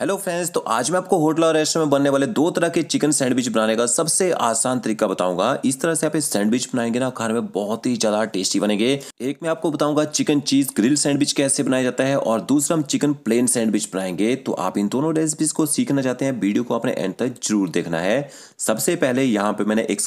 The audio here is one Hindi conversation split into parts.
हेलो फ्रेंड्स तो आज मैं आपको होटल और रेस्टोरेंट में बनने वाले दो तरह के चिकन सैंडविच बनाने का सबसे आसान तरीका बताऊंगा इस तरह से आप सैंडविच बनाएंगे ना खाने में बहुत ही ज़्यादा टेस्टी बनेंगे एक मैं आपको बताऊंगा चिकन चीज़ ग्रिल सैंडविच कैसे बनाया जाता है और दूसरा हम चिकन प्लेन सैंडविच बनाएंगे तो आप इन दोनों रेसिपीज को सीखना चाहते हैं वीडियो को आपने एंड तक जरूर देखना है सबसे पहले यहाँ पे मैंने एक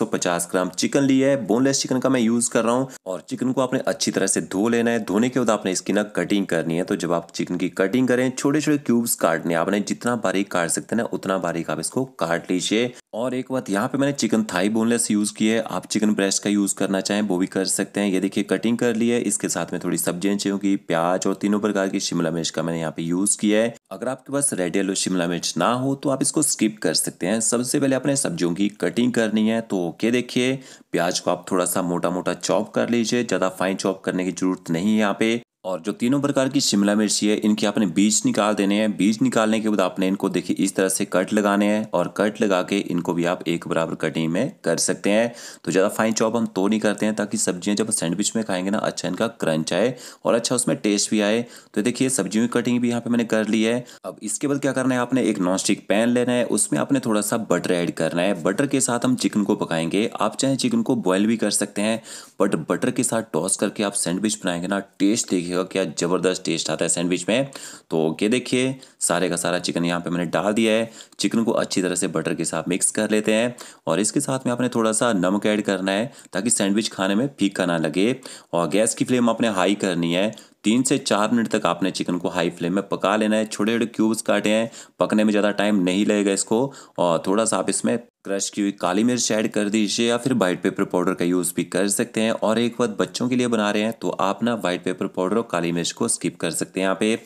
ग्राम चिकन लिया है बोनलेस चिकन का मैं यूज़ कर रहा हूँ और चिकन को आपने अच्छी तरह से धो लेना है धोने के बाद आपने इसकी ना कटिंग करनी है तो जब आप चिकन की कटिंग करें छोटे छोटे क्यूब्स काटने आपने जितना बारीक काट सकते हैं उतना बारीक आप इसको काट लीजिए और एक बात यहाँ पे मैंने चिकन थाई बोनलेस यूज़ की है आप चिकन ब्रेस्ट का यूज़ करना चाहें वो भी कर सकते हैं ये देखिए कटिंग कर ली है इसके साथ में थोड़ी सब्जियां चाहिए होंगी प्याज और तीनों प्रकार की शिमला मिर्च का मैंने यहाँ पे यूज़ किया है अगर आपके पास रेड येलो शिमला मिर्च ना हो तो आप इसको स्किप कर सकते हैं सबसे पहले अपने सब्जियों की कटिंग करनी है तो ओके देखिए प्याज को आप थोड़ा सा मोटा मोटा चॉप कर लीजिए ज़्यादा फाइन चॉप करने की जरूरत नहीं है यहाँ पे और जो तीनों प्रकार की शिमला मिर्ची है इनके आपने बीज निकाल देने हैं बीज निकालने के बाद आपने इनको देखिए इस तरह से कट लगाने हैं और कट लगा के इनको भी आप एक बराबर कटिंग में कर सकते हैं तो ज़्यादा फाइन चॉप हम तो नहीं करते हैं ताकि सब्जियां जब सैंडविच में खाएंगे ना अच्छा इनका क्रंच आए और अच्छा उसमें टेस्ट भी आए तो देखिए सब्जियों की कटिंग भी यहाँ पर मैंने कर ली है अब इसके बाद क्या करना है आपने एक नॉन स्टिक पैन लेना है उसमें आपने थोड़ा सा बटर ऐड करना है बटर के साथ हम चिकन को पकाएंगे आप चाहे चिकन को बॉयल भी कर सकते हैं बट बटर के साथ टॉस करके आप सैंडविच बनाएंगे ना टेस्ट देखिए देखिएगा क्या ज़बरदस्त टेस्ट आता है सैंडविच में तो ओके देखिए सारे का सारा चिकन यहाँ पे मैंने डाल दिया है चिकन को अच्छी तरह से बटर के साथ मिक्स कर लेते हैं और इसके साथ में आपने थोड़ा सा नमक ऐड करना है ताकि सैंडविच खाने में फीका ना लगे और गैस की फ्लेम आपने हाई करनी है तीन से चार मिनट तक आपने चिकन को हाई फ्लेम में पका लेना है छोटे छोटे क्यूब्स काटे हैं पकने में ज़्यादा टाइम नहीं लगेगा इसको और थोड़ा सा आप इसमें क्रश की हुई काली मिर्च ऐड कर दीजिए या फिर वाइट पेपर पाउडर का यूज़ भी कर सकते हैं और एक बात बच्चों के लिए बना रहे हैं तो आप ना वाइट पेपर पाउडर और काली मिर्च को स्किप कर सकते हैं यहाँ पे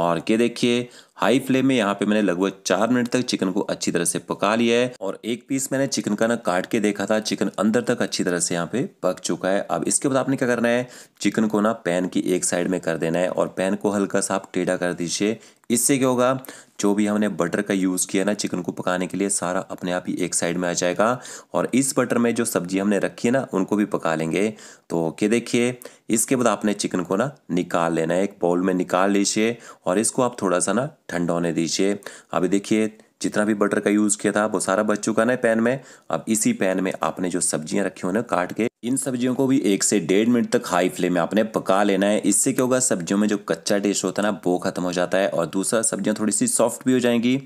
और ये देखिए हाई फ्लेम में यहाँ पे मैंने लगभग चार मिनट तक चिकन को अच्छी तरह से पका लिया है और एक पीस मैंने चिकन का ना काट के देखा था चिकन अंदर तक अच्छी तरह से यहाँ पे पक चुका है अब इसके बाद आपने क्या करना है चिकन को ना पैन की एक साइड में कर देना है और पैन को हल्का सा आप टेढ़ा कर दीजिए इससे क्या होगा जो भी हमने बटर का यूज़ किया ना चिकन को पकाने के लिए सारा अपने आप ही एक साइड में आ जाएगा और इस बटर में जो सब्जी हमने रखी है ना उनको भी पका लेंगे तो ओके देखिए इसके बाद आपने चिकन को ना निकाल लेना है एक बाउल में निकाल लीजिए और इसको आप थोड़ा सा ना ठंडा होने दीजिए अभी देखिए जितना भी बटर का यूज़ किया था वो सारा बच चुका ना पैन में अब इसी पैन में आपने जो सब्जियां रखी ना काट के इन सब्जियों को भी एक से डेढ़ मिनट तक हाई फ्लेम में आपने पका लेना है इससे क्या होगा सब्जियों में जो कच्चा टेस्ट होता है ना वो खत्म हो जाता है और दूसरा सब्जियां थोड़ी सी सॉफ्ट भी हो जाएंगी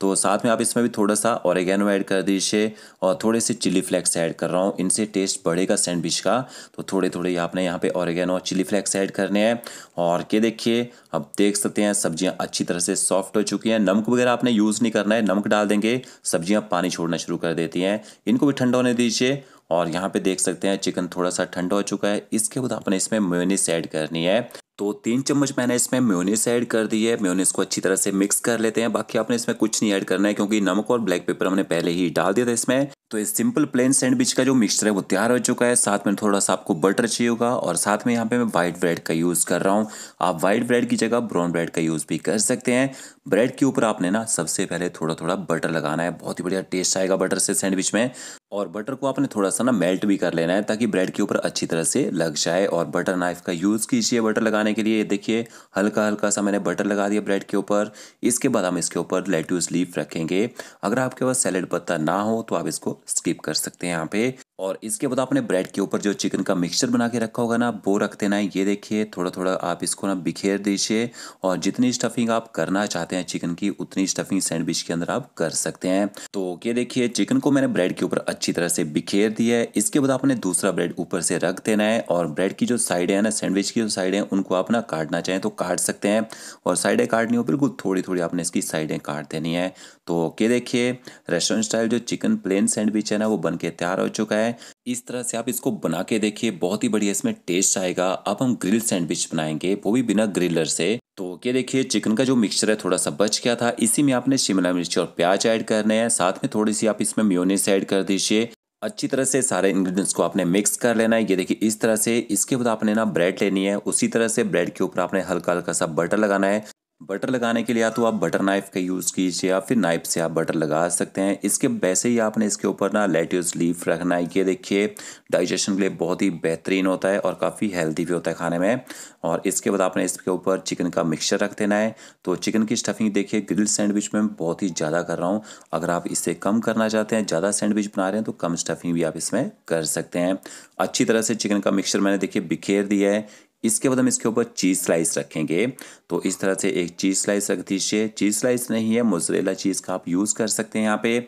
तो साथ में आप इसमें भी थोड़ा सा ऑरेगेनो ऐड कर दीजिए और थोड़े से चिली फ्लेक्स ऐड कर रहा हूँ इनसे टेस्ट बढ़ेगा सैंडविच का तो थोड़े थोड़े आपने यहाँ पर ऑरेगेनो और चिली फ्लेक्स ऐड करने हैं और के देखिए अब देख सकते हैं सब्जियाँ अच्छी तरह से सॉफ्ट हो चुकी हैं नमक वगैरह आपने यूज़ नहीं करना है नमक डाल देंगे सब्जियाँ पानी छोड़ना शुरू कर देती हैं इनको भी ठंडा होने दीजिए और यहाँ पे देख सकते हैं चिकन थोड़ा सा ठंडा हो चुका है इसके बाद आपने इसमें म्योनीस ऐड करनी है तो तीन चम्मच मैंने इसमें म्योनिस ऐड कर दी है म्योनिस को अच्छी तरह से मिक्स कर लेते हैं बाकी आपने इसमें कुछ नहीं ऐड करना है क्योंकि नमक और ब्लैक पेपर हमने पहले ही डाल दिया था इसमें तो इस सिंपल प्लेन सैंडविच का जो मिक्सचर है वो तैयार हो चुका है साथ में थोड़ा सा आपको बटर चाहिए होगा और साथ में यहाँ पे मैं वाइट ब्रेड का यूज़ कर रहा हूँ आप वाइट ब्रेड की जगह ब्राउन ब्रेड का यूज़ भी कर सकते हैं ब्रेड के ऊपर आपने ना सबसे पहले थोड़ा थोड़ा बटर लगाना है बहुत ही बढ़िया टेस्ट आएगा बटर से सैंडविच में और बटर को आपने थोड़ा सा ना मेल्ट भी कर लेना है ताकि ब्रेड के ऊपर अच्छी तरह से लग जाए और बटर नाइफ़ का यूज़ कीजिए बटर लगाने के लिए देखिए हल्का हल्का सा मैंने बटर लगा दिया ब्रेड के ऊपर इसके बाद हम इसके ऊपर लेट्यूस लीफ रखेंगे अगर आपके पास सैलेड पत्ता ना हो तो आप इसको स्किप कर सकते हैं यहाँ पे और इसके बाद आपने ब्रेड के ऊपर जो चिकन का मिक्सचर बना के रखा होगा ना वो रख देना है ये देखिए थोड़ा थोड़ा आप इसको ना बिखेर दीजिए और जितनी स्टफिंग आप करना चाहते हैं चिकन की उतनी स्टफिंग सैंडविच के अंदर आप कर सकते हैं तो ये देखिए चिकन को मैंने ब्रेड के ऊपर अच्छी तरह से बिखेर दिया है इसके बाद आपने दूसरा ब्रेड ऊपर से रख देना है और ब्रेड की जो साइड है ना सैंडविच की जो साइड है उनको आप ना काटना चाहें तो काट सकते हैं और साइडें काटनी हो बिल्कुल थोड़ी थोड़ी आपने इसकी साइडें काट देनी है तो ये देखिए रेस्टोरेंट स्टाइल जो चिकन प्लेन सैंडविच है ना वो बन के तैयार हो चुका है है इस तरह से आप इसको बना के देखिए बहुत ही बढ़िया इसमें टेस्ट आएगा अब हम ग्रिल सैंडविच बनाएंगे वो भी बिना ग्रिलर से तो ये देखिए चिकन का जो मिक्सचर है थोड़ा सा बच गया था इसी में आपने शिमला मिर्च और प्याज ऐड करने हैं साथ में थोड़ी सी आप इसमें म्योनेस ऐड कर दीजिए अच्छी तरह से सारे इंग्रेडिएंट्स को आपने मिक्स कर लेना है ये देखिए इस तरह से इसके बाद आपने ना ब्रेड लेनी है उसी तरह से ब्रेड के ऊपर आपने हल्का हल्का सा बटर लगाना है बटर लगाने के लिए या तो आप बटर नाइफ़ का यूज़ कीजिए या फिर नाइफ से आप बटर लगा सकते हैं इसके वैसे ही आपने इसके ऊपर ना लेट्यूस लीफ रखना है ये देखिए डाइजेशन के लिए बहुत ही बेहतरीन होता है और काफ़ी हेल्दी भी होता है खाने में और इसके बाद आपने इसके ऊपर चिकन का मिक्सचर रख देना है तो चिकन की स्टफिंग देखिए ग्रिल सैंडविच में बहुत ही ज़्यादा कर रहा हूँ अगर आप इससे कम करना चाहते हैं ज़्यादा सैंडविच बना रहे हैं तो कम स्टफिंग भी आप इसमें कर सकते हैं अच्छी तरह से चिकन का मिक्सचर मैंने देखिए बिखेर दिया है इसके बाद हम इसके ऊपर चीज़ स्लाइस रखेंगे तो इस तरह से एक चीज़ स्लाइस रख दीजिए चीज़ स्लाइस नहीं है मोजरेला चीज़ का आप यूज़ कर सकते हैं यहाँ पे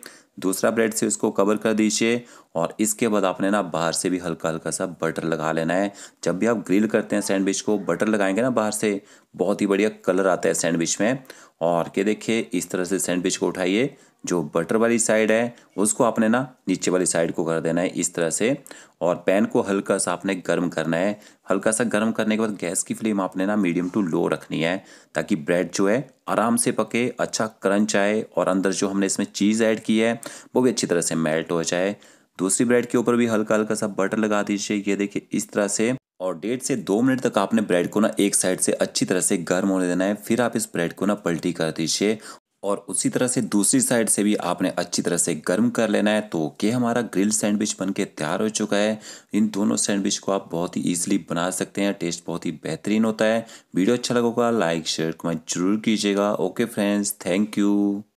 दूसरा ब्रेड से उसको कवर कर दीजिए और इसके बाद आपने ना बाहर से भी हल्का हल्का सा बटर लगा लेना है जब भी आप ग्रिल करते हैं सैंडविच को बटर लगाएंगे ना बाहर से बहुत ही बढ़िया कलर आता है सैंडविच में और के देखिए इस तरह से सैंडविच को उठाइए जो बटर वाली साइड है उसको आपने ना नीचे वाली साइड को कर देना है इस तरह से और पैन को हल्का सा आपने गर्म करना है हल्का सा गर्म करने के बाद गैस की फ्लेम आपने ना मीडियम टू लो रखनी है ताकि ब्रेड जो है आराम से पके अच्छा क्रंच आए और अंदर जो हमने इसमें चीज़ ऐड की है वो भी अच्छी तरह से मेल्ट हो जाए दूसरी ब्रेड के ऊपर भी हल्का हल्का सा बटर लगा दीजिए ये देखिए इस तरह से और डेढ़ से दो मिनट तक आपने ब्रेड को ना एक साइड से अच्छी तरह से गर्म होने देना है फिर आप इस ब्रेड को ना पलटी कर दीजिए और उसी तरह से दूसरी साइड से भी आपने अच्छी तरह से गर्म कर लेना है तो ये हमारा ग्रिल सैंडविच बन के तैयार हो चुका है इन दोनों सैंडविच को आप बहुत ही ईजिली बना सकते हैं टेस्ट बहुत ही बेहतरीन होता है वीडियो अच्छा लगेगा लाइक शेयर कमेंट जरूर कीजिएगा ओके फ्रेंड्स थैंक यू